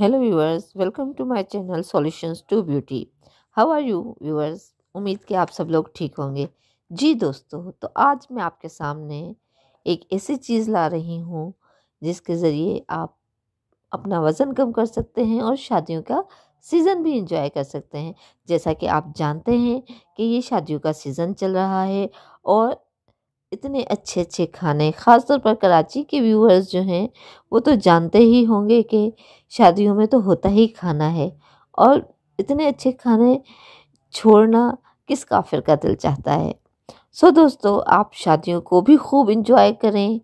hello viewers welcome to my channel solutions to beauty how are you viewers उम्मीद कि आप सब लोग ठीक होंगे जी दोस्तों तो आज मैं आपके सामने एक ऐसी चीज़ ला रही हूँ जिसके ज़रिए आप अपना वज़न कम कर सकते हैं और शादियों का सीज़न भी इंजॉय कर सकते हैं जैसा कि आप जानते हैं कि ये शादियों का सीज़न चल रहा है और इतने अच्छे अच्छे खाने ख़ासतौर पर कराची के व्यूअर्स जो हैं वो तो जानते ही होंगे कि शादियों में तो होता ही खाना है और इतने अच्छे खाने छोड़ना किस काफिर का दिल चाहता है सो दोस्तों आप शादियों को भी खूब इंजॉय करें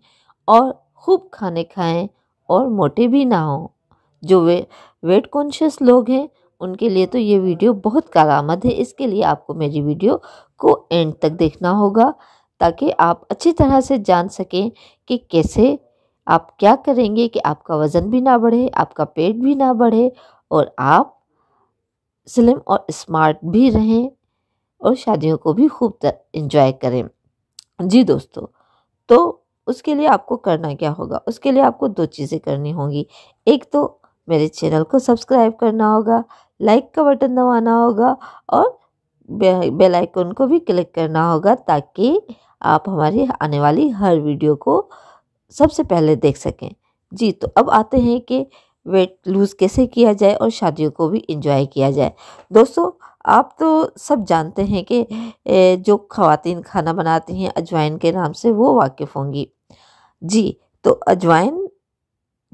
और खूब खाने खाएं और मोटे भी ना हों जो वे वेट कॉन्शियस लोग हैं उनके लिए तो ये वीडियो बहुत कारामद है इसके लिए आपको मेरी वीडियो को एंड तक देखना होगा ताकि आप अच्छी तरह से जान सकें कि कैसे आप क्या करेंगे कि आपका वज़न भी ना बढ़े आपका पेट भी ना बढ़े और आप स्लिम और स्मार्ट भी रहें और शादियों को भी खूब इन्जॉय करें जी दोस्तों तो उसके लिए आपको करना क्या होगा उसके लिए आपको दो चीज़ें करनी होंगी एक तो मेरे चैनल को सब्सक्राइब करना होगा लाइक का बटन दबाना होगा और बेल आइकन को भी क्लिक करना होगा ताकि आप हमारी आने वाली हर वीडियो को सबसे पहले देख सकें जी तो अब आते हैं कि वेट लूज़ कैसे किया जाए और शादियों को भी इंजॉय किया जाए दोस्तों आप तो सब जानते हैं कि जो खातन खाना बनाती हैं अजवाइन के नाम से वो वाकिफ़ होंगी जी तो अजवाइन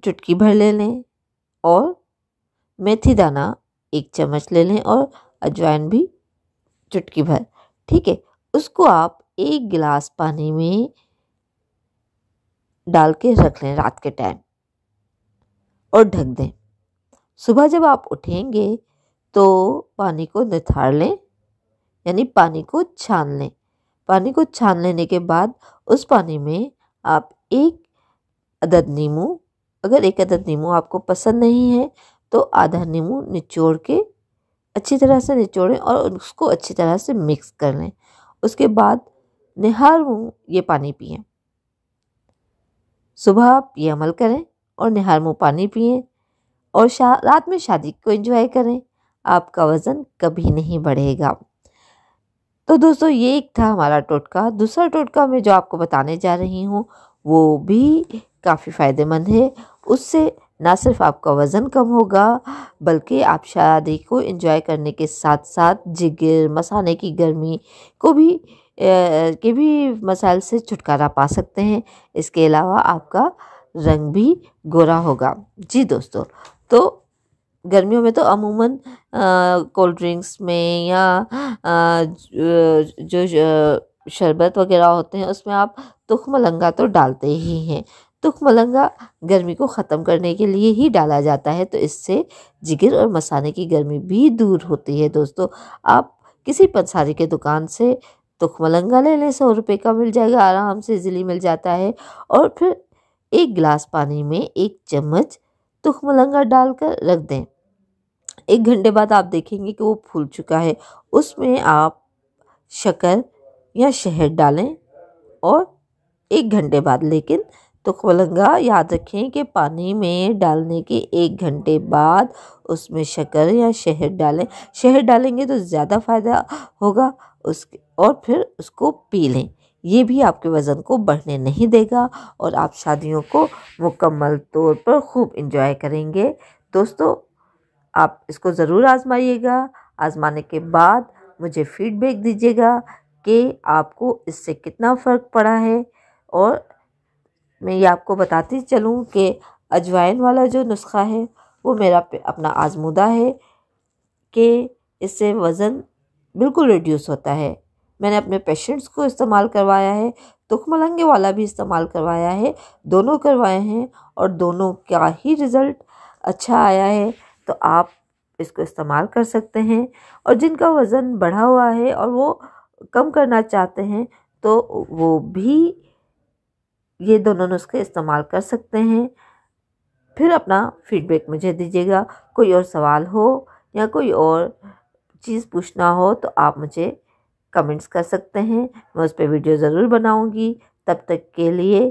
चुटकी भर ले लें और मेथी दाना एक चम्मच ले लें और अजवाइन भी चुटकी भर ठीक है उसको आप एक गिलास पानी में डाल के रख लें रात के टाइम और ढक दें सुबह जब आप उठेंगे तो पानी को निथार लें यानी पानी को छान लें पानी को छान लेने के बाद उस पानी में आप एक अदद नींबू अगर एक अदद नींबू आपको पसंद नहीं है तो आधा नींबू निचोड़ के अच्छी तरह से निचोड़ें और उसको अच्छी तरह से मिक्स कर लें उसके बाद निहार मुँह ये पानी पिए सुबह आप ये अमल करें और निहार मुँह पानी पिए और शा रात में शादी को एंजॉय करें आपका वज़न कभी नहीं बढ़ेगा तो दोस्तों ये एक था हमारा टोटका दूसरा टोटका मैं जो आपको बताने जा रही हूँ वो भी काफ़ी फ़ायदेमंद है उससे ना सिर्फ आपका वज़न कम होगा बल्कि आप शादी को एंजॉय करने के साथ साथ जिगर मसाने की गर्मी को भी के भी मसाइल से छुटकारा पा सकते हैं इसके अलावा आपका रंग भी गोरा होगा जी दोस्तों तो गर्मियों में तो अमूमन कोल्ड ड्रिंक्स में या आ, जो, जो शरबत वगैरह होते हैं उसमें आप तुख मलंगा तो डालते ही हैं तुख तो मलंगा गर्मी को ख़त्म करने के लिए ही डाला जाता है तो इससे जिगर और मसाने की गर्मी भी दूर होती है दोस्तों आप किसी पंसारी के दुकान से तुख तो मलंगा ले लें सौ रुपये का मिल जाएगा आराम से इजीली मिल जाता है और फिर एक गिलास पानी में एक चम्मच तुख डाल डालकर रख दें एक घंटे बाद आप देखेंगे कि वो फूल चुका है उसमें आप शक्कर या शहद डालें और एक घंटे बाद लेकिन तो खुलंगा याद रखें कि पानी में डालने के एक घंटे बाद उसमें शक्कर या शहद डालें शहद डालेंगे तो ज़्यादा फ़ायदा होगा उस और फिर उसको पी लें ये भी आपके वज़न को बढ़ने नहीं देगा और आप शादियों को मुकम्मल तौर पर खूब इंजॉय करेंगे दोस्तों आप इसको ज़रूर आजमाइएगा आजमाने के बाद मुझे फीडबैक दीजिएगा कि आपको इससे कितना फ़र्क पड़ा है और मैं ये आपको बताती चलूँ कि अजवाइन वाला जो नुस्खा है वो मेरा अपना आजमूदा है कि इससे वज़न बिल्कुल रिड्यूस होता है मैंने अपने पेशेंट्स को इस्तेमाल करवाया है तुख मलंगे वाला भी इस्तेमाल करवाया है दोनों करवाए हैं और दोनों का ही रिज़ल्ट अच्छा आया है तो आप इसको इस्तेमाल कर सकते हैं और जिनका वज़न बढ़ा हुआ है और वो कम करना चाहते हैं तो वो भी ये दोनों नुस्खे इस्तेमाल कर सकते हैं फिर अपना फीडबैक मुझे दीजिएगा कोई और सवाल हो या कोई और चीज़ पूछना हो तो आप मुझे कमेंट्स कर सकते हैं मैं उस पर वीडियो ज़रूर बनाऊँगी तब तक के लिए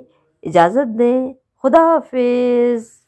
इजाज़त दें खुदा हाफिज़